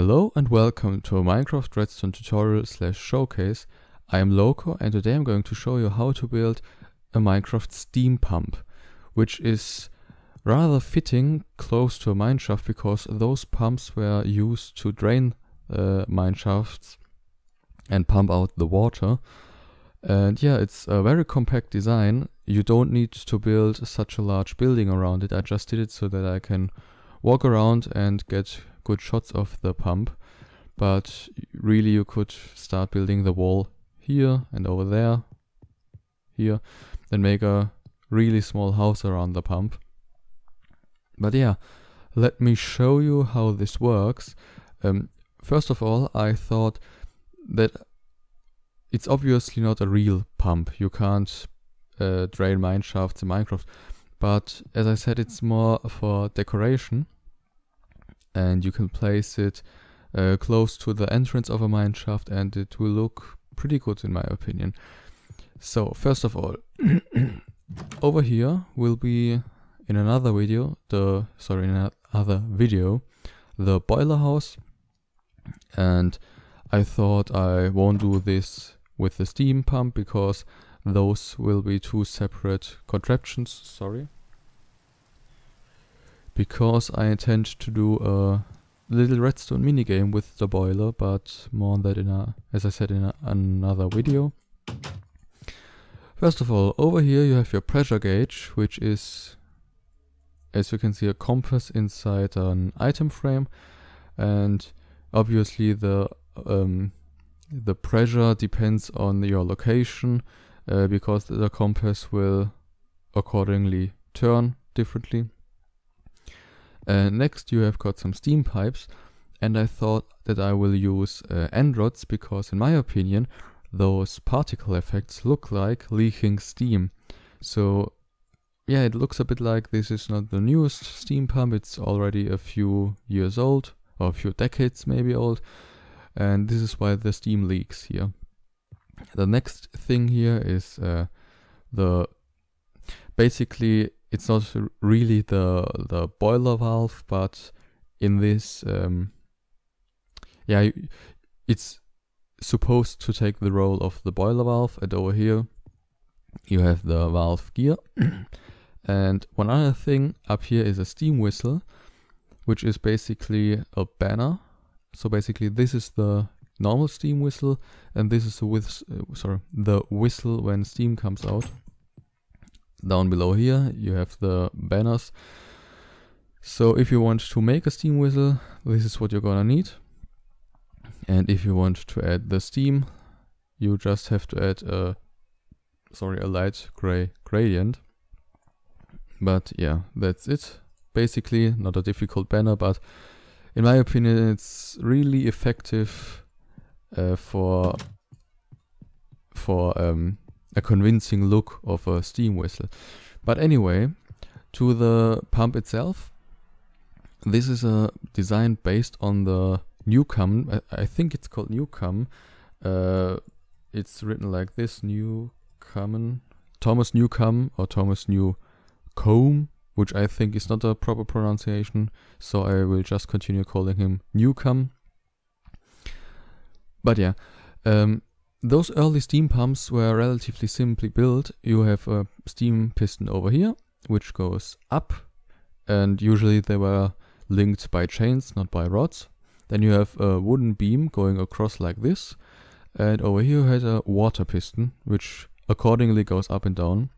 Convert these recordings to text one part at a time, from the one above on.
Hello and welcome to a Minecraft Redstone tutorial slash showcase. I am Loco and today I'm going to show you how to build a Minecraft steam pump, which is rather fitting close to a mineshaft because those pumps were used to drain uh, mineshafts and pump out the water. And yeah, it's a very compact design. You don't need to build such a large building around it. I just did it so that I can walk around and get good shots of the pump, but really you could start building the wall here and over there, here, and make a really small house around the pump. But yeah, let me show you how this works. Um, first of all, I thought that it's obviously not a real pump. You can't uh, drain mineshafts in Minecraft. But as I said, it's more for decoration and you can place it uh, close to the entrance of a mine shaft and it will look pretty good in my opinion. So first of all, over here will be in another video, the sorry in another video, the boiler house and I thought I won't do this with the steam pump because those will be two separate contraptions, sorry because I intend to do a little redstone minigame with the boiler, but more on that in a, as I said in a, another video. First of all, over here you have your pressure gauge, which is, as you can see, a compass inside an item frame, and obviously the um, the pressure depends on your location, uh, because the compass will accordingly turn differently. Uh, next you have got some steam pipes and I thought that I will use uh, end rods because in my opinion those particle effects look like leaking steam. So yeah, it looks a bit like this is not the newest steam pump, it's already a few years old, or a few decades maybe old, and this is why the steam leaks here. The next thing here is uh, the basically it's not really the the boiler valve, but in this, um, yeah, it's supposed to take the role of the boiler valve. And over here, you have the valve gear. and one other thing up here is a steam whistle, which is basically a banner. So basically, this is the normal steam whistle, and this is the uh, sorry the whistle when steam comes out down below here you have the banners so if you want to make a steam whistle this is what you're gonna need and if you want to add the steam you just have to add a sorry a light gray gradient but yeah that's it basically not a difficult banner but in my opinion it's really effective uh, for for um, a convincing look of a steam whistle. But anyway, to the pump itself, this is a design based on the Newcom. I, I think it's called Newcom. Uh, it's written like this: Newcomen, Thomas Newcom, or Thomas Newcom, which I think is not a proper pronunciation. So I will just continue calling him Newcom. But yeah, um, those early steam pumps were relatively simply built. You have a steam piston over here, which goes up, and usually they were linked by chains, not by rods. Then you have a wooden beam going across like this, and over here you had a water piston, which accordingly goes up and down,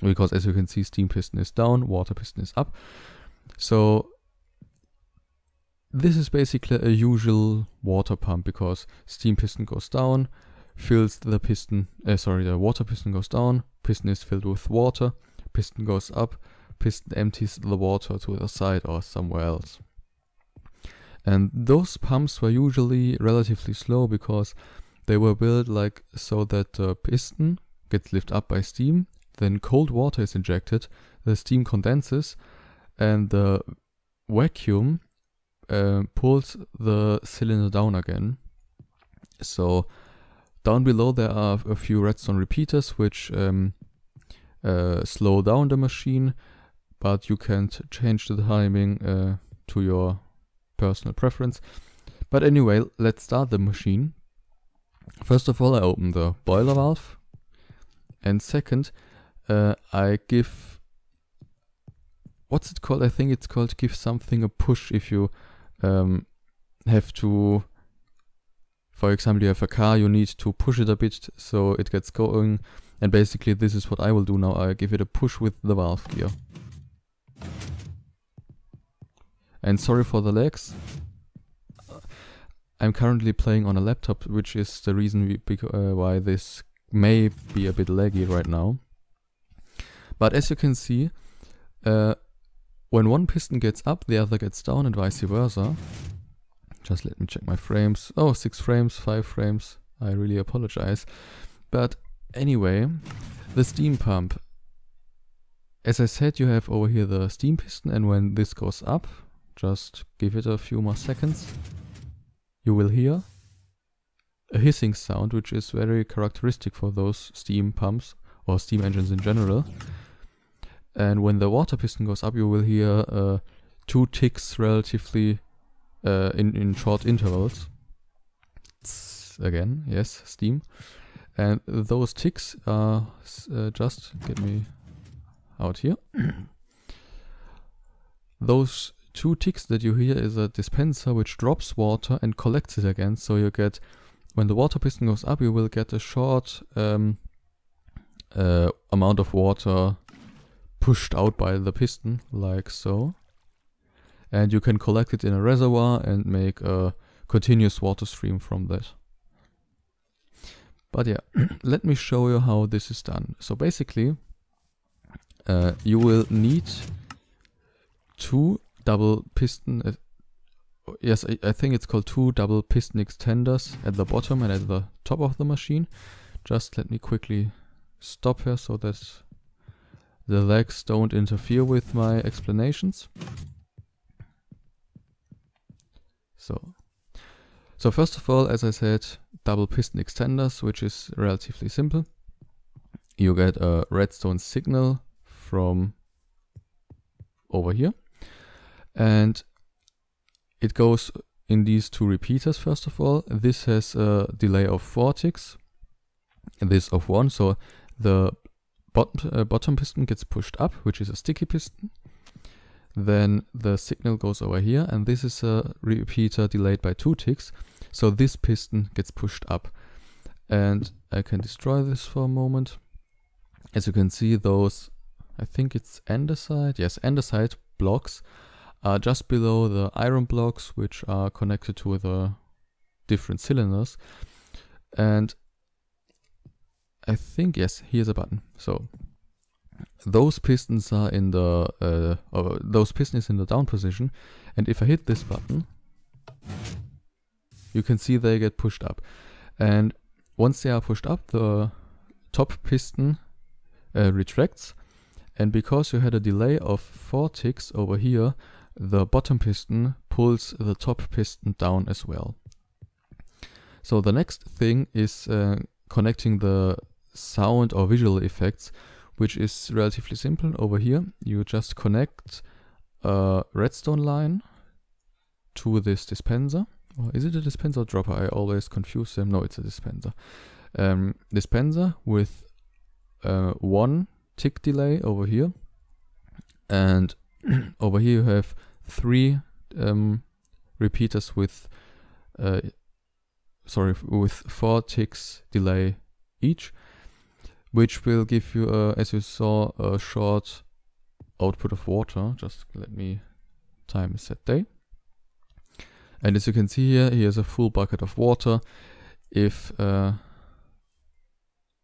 because as you can see, steam piston is down, water piston is up. So this is basically a usual water pump because steam piston goes down, fills the piston, uh, sorry, the water piston goes down, piston is filled with water, piston goes up, piston empties the water to the side or somewhere else. And those pumps were usually relatively slow because they were built like so that the piston gets lifted up by steam, then cold water is injected, the steam condenses, and the vacuum uh, pulls the cylinder down again. So down below there are a few redstone repeaters which um, uh, slow down the machine, but you can change the timing uh, to your personal preference. But anyway, let's start the machine. First of all, I open the boiler valve. And second, uh, I give... What's it called? I think it's called give something a push if you um, have to, for example, you have a car, you need to push it a bit so it gets going. And basically this is what I will do now. I give it a push with the valve gear. And sorry for the legs. I'm currently playing on a laptop, which is the reason we, uh, why this may be a bit laggy right now. But as you can see, uh, when one piston gets up, the other gets down and vice versa. Just let me check my frames. Oh, six frames, five frames. I really apologize. But anyway, the steam pump. As I said, you have over here the steam piston and when this goes up, just give it a few more seconds, you will hear a hissing sound, which is very characteristic for those steam pumps or steam engines in general. And when the water piston goes up, you will hear uh, two ticks relatively uh, in, in short intervals. again, yes, steam. And those ticks are uh, just, get me out here. those two ticks that you hear is a dispenser which drops water and collects it again. So you get, when the water piston goes up, you will get a short um, uh, amount of water pushed out by the piston, like so. And you can collect it in a reservoir and make a continuous water stream from that. But yeah, let me show you how this is done. So basically, uh, you will need two double piston, uh, yes, I, I, think it's called two double piston extenders at the bottom and at the top of the machine. Just let me quickly stop here so that the legs don't interfere with my explanations. So, so first of all, as I said, double piston extenders, which is relatively simple. You get a redstone signal from over here. And it goes in these two repeaters, first of all. This has a delay of 4 ticks, this of 1, so the uh, bottom piston gets pushed up, which is a sticky piston. Then the signal goes over here, and this is a repeater delayed by two ticks. So this piston gets pushed up. And I can destroy this for a moment. As you can see, those, I think it's andesite, yes, andesite blocks are just below the iron blocks, which are connected to the different cylinders. And I think, yes, here's a button. So those pistons are in the, uh, those piston is in the down position. And if I hit this button, you can see they get pushed up. And once they are pushed up, the top piston uh, retracts. And because you had a delay of 4 ticks over here, the bottom piston pulls the top piston down as well. So the next thing is uh, connecting the sound or visual effects, which is relatively simple over here. You just connect a redstone line to this dispenser. Or oh, is it a dispenser or dropper? I always confuse them. No, it's a dispenser. Um, dispenser with uh, one tick delay over here. And over here you have three um, repeaters with, uh, sorry, with four ticks delay each which will give you, uh, as you saw, a short output of water. Just let me time set day. And as you can see here, here's a full bucket of water. If uh,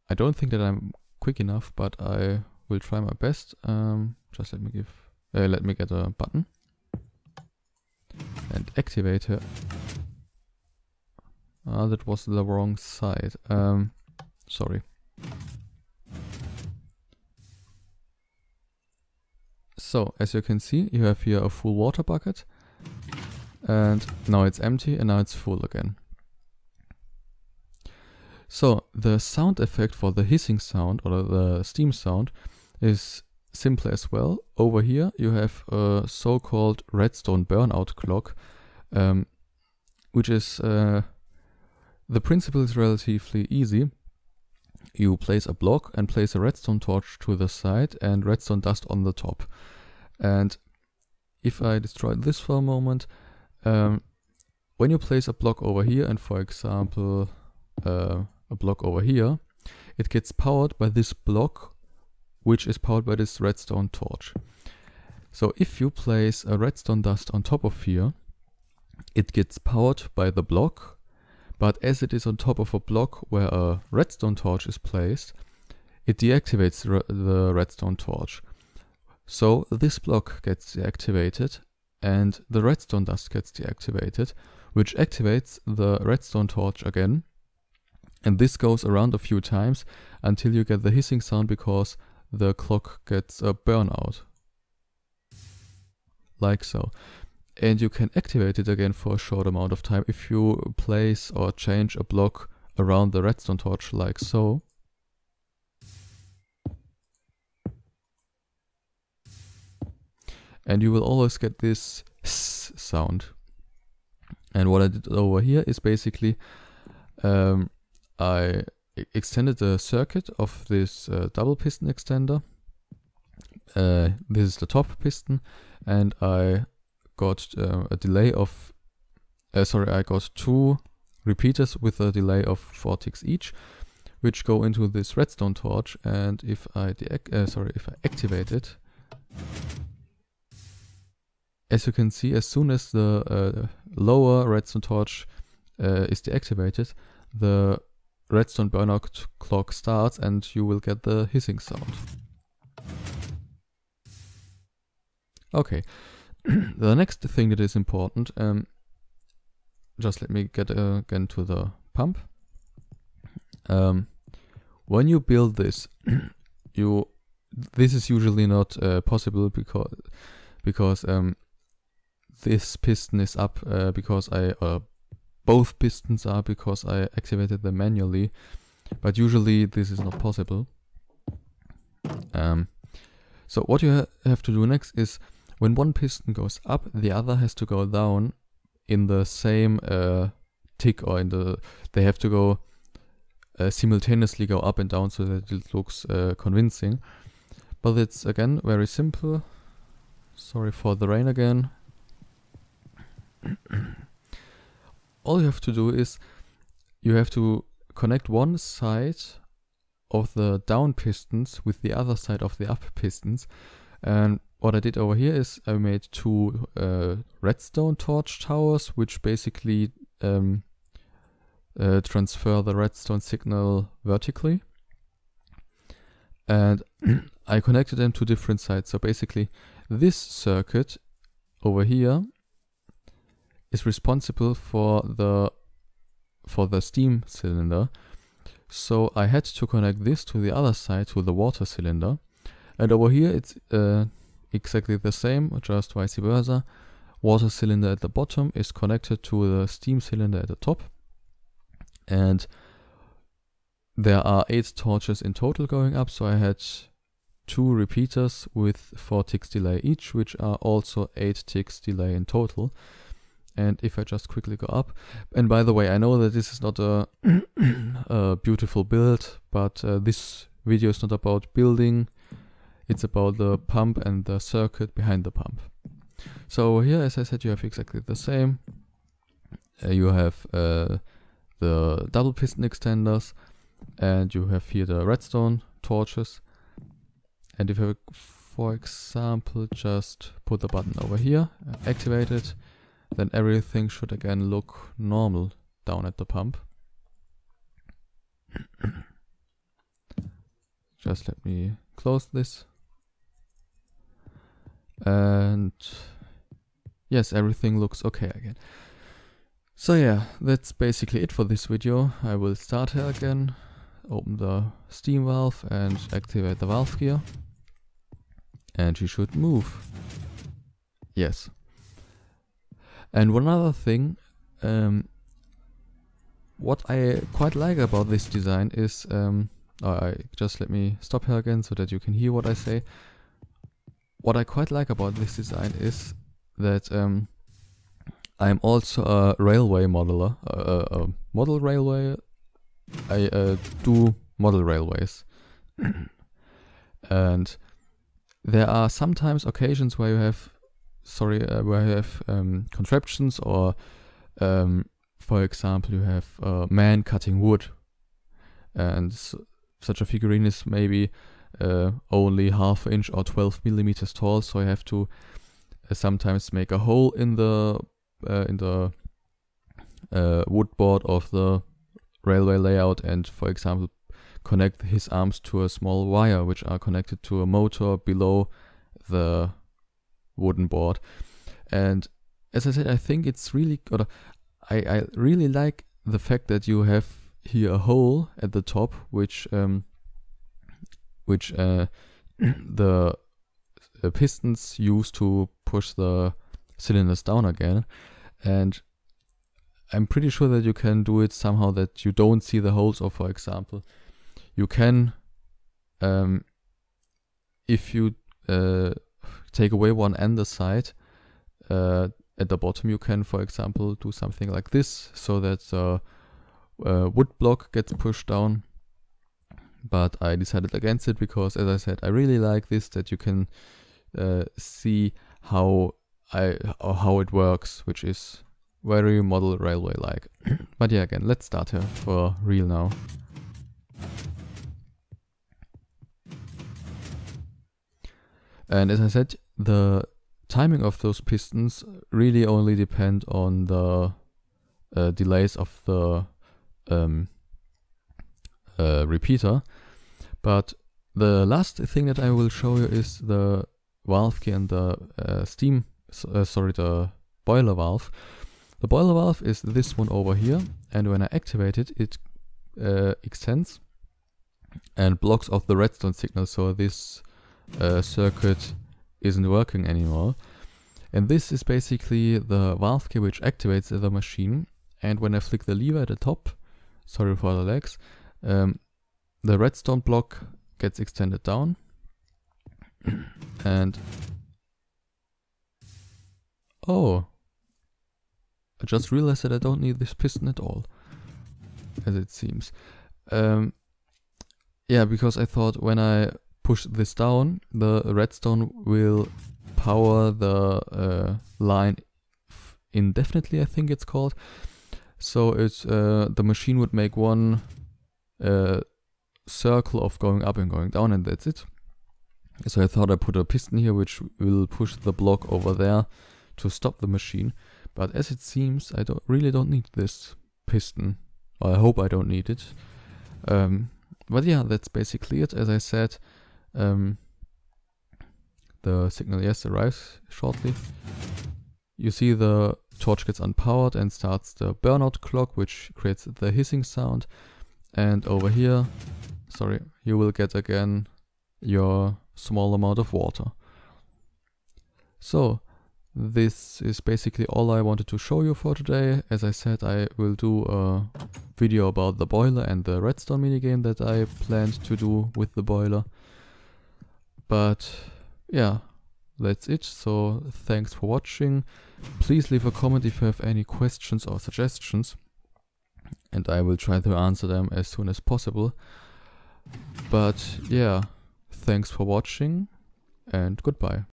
I don't think that I'm quick enough, but I will try my best. Um, just let me give, uh, let me get a button and activate it. Ah, that was the wrong side. Um, sorry. So as you can see, you have here a full water bucket and now it's empty and now it's full again. So the sound effect for the hissing sound or the steam sound is simple as well. Over here you have a so-called redstone burnout clock, um, which is, uh, the principle is relatively easy. You place a block and place a redstone torch to the side and redstone dust on the top. And if I destroy this for a moment, um, when you place a block over here and for example uh, a block over here, it gets powered by this block which is powered by this redstone torch. So if you place a redstone dust on top of here, it gets powered by the block, but as it is on top of a block where a redstone torch is placed, it deactivates the redstone torch. So this block gets deactivated and the redstone dust gets deactivated, which activates the redstone torch again. And this goes around a few times until you get the hissing sound because the clock gets a burnout. Like so. And you can activate it again for a short amount of time if you place or change a block around the redstone torch like so. and you will always get this sound. And what I did over here is basically um, I extended the circuit of this uh, double piston extender. Uh, this is the top piston and I got uh, a delay of, uh, sorry, I got two repeaters with a delay of 4 ticks each which go into this redstone torch and if I uh, sorry if I activate it as you can see, as soon as the uh, lower redstone torch uh, is deactivated, the redstone burnout clock starts and you will get the hissing sound. Okay, the next thing that is important, um, just let me get uh, again to the pump. Um, when you build this, you this is usually not uh, possible because because um, this piston is up uh, because I, uh, both pistons are because I activated them manually, but usually this is not possible. Um, so what you ha have to do next is when one piston goes up, the other has to go down in the same uh, tick or in the, they have to go uh, simultaneously go up and down so that it looks uh, convincing. But it's again very simple. Sorry for the rain again. all you have to do is you have to connect one side of the down pistons with the other side of the up pistons. And what I did over here is I made two uh, redstone torch towers, which basically um, uh, transfer the redstone signal vertically. And I connected them to different sides. So basically this circuit over here is responsible for the for the steam cylinder. So I had to connect this to the other side to the water cylinder. And over here it's uh, exactly the same, just vice versa. Water cylinder at the bottom is connected to the steam cylinder at the top. And there are eight torches in total going up, so I had two repeaters with four ticks delay each, which are also eight ticks delay in total. And if I just quickly go up, and by the way, I know that this is not a, a beautiful build, but uh, this video is not about building, it's about the pump and the circuit behind the pump. So here, as I said, you have exactly the same. Uh, you have uh, the double piston extenders, and you have here the redstone torches. And if I, for example, just put the button over here, activate it, then everything should again look normal down at the pump. Just let me close this. And yes, everything looks okay again. So yeah, that's basically it for this video. I will start here again, open the steam valve and activate the valve gear. And she should move. Yes. And one other thing, um, what I quite like about this design is, um, oh, I just let me stop here again so that you can hear what I say. What I quite like about this design is that um, I'm also a railway modeler, a, a model railway. I uh, do model railways. and there are sometimes occasions where you have sorry, uh, where you have um, contraptions or, um, for example, you have a man cutting wood, and so, such a figurine is maybe uh, only half inch or 12 millimeters tall, so I have to uh, sometimes make a hole in the uh, in the uh, board of the railway layout, and for example, connect his arms to a small wire which are connected to a motor below the wooden board. And as I said, I think it's really, good. I, I really like the fact that you have here a hole at the top, which, um, which uh, the uh, pistons use to push the cylinders down again. And I'm pretty sure that you can do it somehow that you don't see the holes, or for example, you can, um, if you uh, take away one and the side. Uh, at the bottom you can, for example, do something like this so that the uh, uh, wood block gets pushed down. But I decided against it because, as I said, I really like this that you can uh, see how I how it works, which is very model railway like. but yeah, again, let's start here for real now. And as I said, the timing of those pistons really only depend on the uh, delays of the um, uh, repeater. But the last thing that I will show you is the valve key and the uh, steam, uh, sorry, the boiler valve. The boiler valve is this one over here, and when I activate it, it uh, extends and blocks off the redstone signal. So this uh, circuit isn't working anymore. And this is basically the valve key which activates the machine. And when I flick the lever at the top, sorry for the legs, um, the redstone block gets extended down. and... Oh! I just realized that I don't need this piston at all. As it seems. Um, yeah, because I thought when I push this down, the redstone will power the uh, line indefinitely, I think it's called. So it's uh, the machine would make one uh, circle of going up and going down, and that's it. So I thought I put a piston here, which will push the block over there to stop the machine. But as it seems, I don't really don't need this piston. I hope I don't need it. Um, but yeah, that's basically it. As I said, um, the signal yes arrives shortly. You see the torch gets unpowered and starts the burnout clock which creates the hissing sound and over here, sorry, you will get again your small amount of water. So this is basically all I wanted to show you for today. As I said, I will do a video about the boiler and the redstone minigame that I planned to do with the boiler. But yeah, that's it. So thanks for watching. Please leave a comment if you have any questions or suggestions. And I will try to answer them as soon as possible. But yeah, thanks for watching and goodbye.